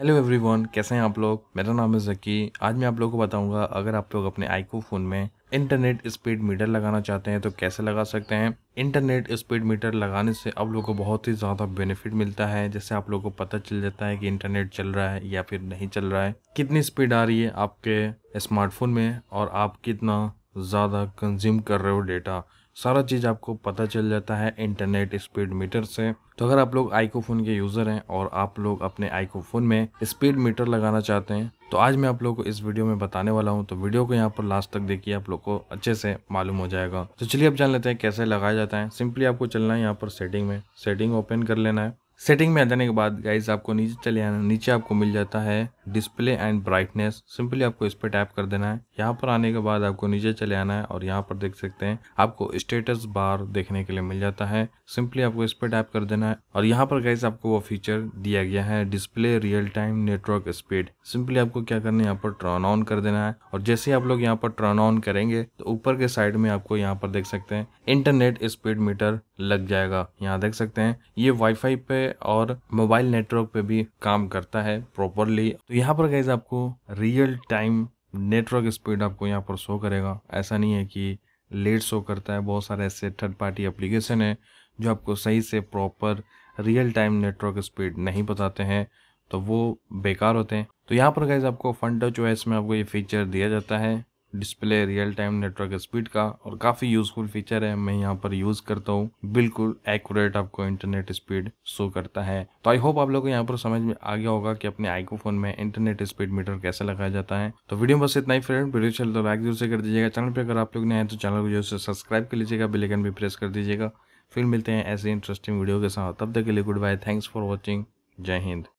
hello everyone कैसे हैं आप लोग मेरा नाम है जकी आज मैं आप लोगों को बताऊंगा अगर आप लोग अपने आईको फ़ोन में इंटरनेट स्पीड मीटर लगाना चाहते हैं तो कैसे लगा सकते हैं इंटरनेट स्पीड मीटर लगाने से आप लोगों को बहुत ही ज़्यादा बेनिफिट मिलता है जैसे आप लोगों को पता चल जाता है कि इंटरनेट चल रहा है या फिर नहीं चल रहा है कितनी स्पीड आ रही है आपके स्मार्टफोन में और आप कितना ज़्यादा कंज्यूम कर रहे हो डेटा सारा चीज़ आपको पता चल जाता है इंटरनेट स्पीड मीटर से तो अगर आप लोग आईको फ़ोन के यूज़र हैं और आप लोग अपने आईको फ़ोन में स्पीड मीटर लगाना चाहते हैं तो आज मैं आप लोग को इस वीडियो में बताने वाला हूं तो वीडियो को यहाँ पर लास्ट तक देखिए आप लोग को अच्छे से मालूम हो जाएगा तो चलिए आप जान लेते हैं कैसे लगाया जाता है सिंपली आपको चलना है यहाँ पर सेटिंग में सेटिंग ओपन कर लेना है सेटिंग में आ जाने के बाद गाइज आपको नीचे चले आना नीचे आपको मिल जाता है डिस्प्ले एंड ब्राइटनेस सिंपली आपको इस पर टैप कर देना है यहाँ पर आने के बाद आपको नीचे चले आना है और यहाँ पर देख सकते हैं आपको स्टेटस बार देखने के लिए मिल जाता है सिंपली आपको इस पर टैप कर देना है और यहाँ पर गाइज आपको वो फीचर दिया गया है display real time network speed simply आपको क्या करना है यहाँ पर टर्न ऑन कर देना है और जैसे आप लोग यहाँ पर टर्न ऑन करेंगे तो ऊपर के साइड में आपको यहाँ पर देख सकते हैं इंटरनेट स्पीड मीटर लग जाएगा यहाँ देख सकते हैं ये वाईफाई पे और मोबाइल नेटवर्क पे भी काम करता है प्रॉपरली तो यहाँ पर गैस आपको रियल टाइम नेटवर्क स्पीड आपको यहाँ पर शो करेगा ऐसा नहीं है कि लेट शो करता है बहुत सारे ऐसे थर्ड पार्टी एप्लीकेशन है जो आपको सही से proper real time network speed नहीं बताते हैं तो वो बेकार होते हैं तो यहाँ पर गैस आपको फंड चॉइस में आपको ये फीचर दिया जाता है display real time network speed का और काफ़ी यूजफुल फीचर है मैं यहाँ पर यूज़ करता हूँ बिल्कुल एक्यूरेट आपको इंटरनेट स्पीड शो करता है तो आई होप आप लोगों को यहाँ पर समझ में आ गया होगा कि अपने आईको फोन में इंटरनेट स्पीड मीटर कैसे लगाया जाता है तो वीडियो बस इतना ही फ्रेंड वीडियो चल तो लाइक जरूर से कर दीजिएगा चैनल पर अगर आप लोग नहीं आए तो चैनल को जो से सब्सक्राइब कर लीजिएगा बिलेकन भी प्रेस कर दीजिएगा फिर मिलते हैं ऐसे इंटरेस्टिंग वीडियो के साथ तब तक के लिए good bye thanks for watching जय हिंद